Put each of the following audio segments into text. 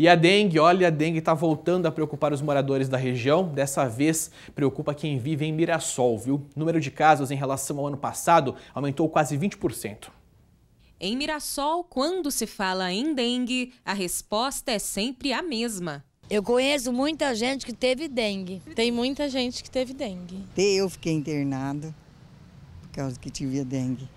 E a dengue, olha, a dengue está voltando a preocupar os moradores da região. Dessa vez, preocupa quem vive em Mirassol, viu? O número de casos em relação ao ano passado aumentou quase 20%. Em Mirassol, quando se fala em dengue, a resposta é sempre a mesma. Eu conheço muita gente que teve dengue. Tem muita gente que teve dengue. Eu fiquei internado por causa que tive a dengue.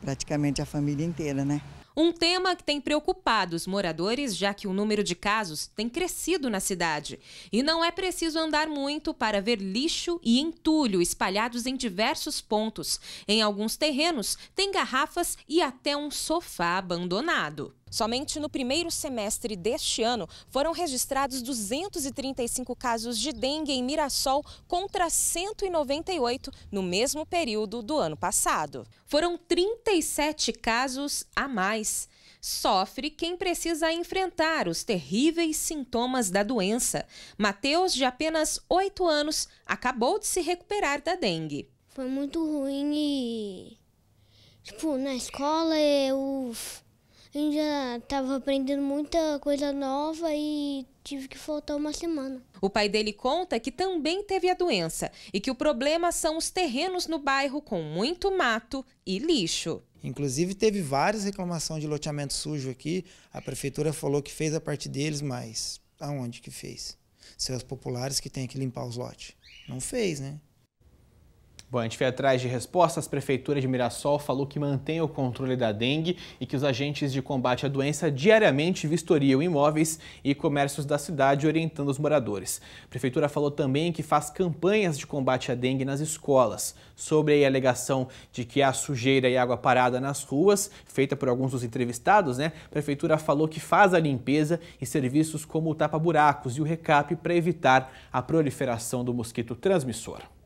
Praticamente a família inteira, né? Um tema que tem preocupado os moradores, já que o número de casos tem crescido na cidade. E não é preciso andar muito para ver lixo e entulho espalhados em diversos pontos. Em alguns terrenos, tem garrafas e até um sofá abandonado. Somente no primeiro semestre deste ano foram registrados 235 casos de dengue em Mirassol contra 198 no mesmo período do ano passado. Foram 37 casos a mais. Sofre quem precisa enfrentar os terríveis sintomas da doença. Mateus, de apenas 8 anos, acabou de se recuperar da dengue. Foi muito ruim e. Tipo, na escola eu a gente já estava aprendendo muita coisa nova e tive que faltar uma semana. O pai dele conta que também teve a doença e que o problema são os terrenos no bairro com muito mato e lixo. Inclusive teve várias reclamações de loteamento sujo aqui. A prefeitura falou que fez a parte deles, mas aonde que fez? Seus populares que têm que limpar os lotes. Não fez, né? Bom, a gente foi atrás de respostas. A Prefeitura de Mirassol falou que mantém o controle da dengue e que os agentes de combate à doença diariamente vistoriam imóveis e comércios da cidade, orientando os moradores. A Prefeitura falou também que faz campanhas de combate à dengue nas escolas. Sobre a alegação de que há sujeira e água parada nas ruas, feita por alguns dos entrevistados, né? A Prefeitura falou que faz a limpeza e serviços como o tapa-buracos e o recap para evitar a proliferação do mosquito transmissor.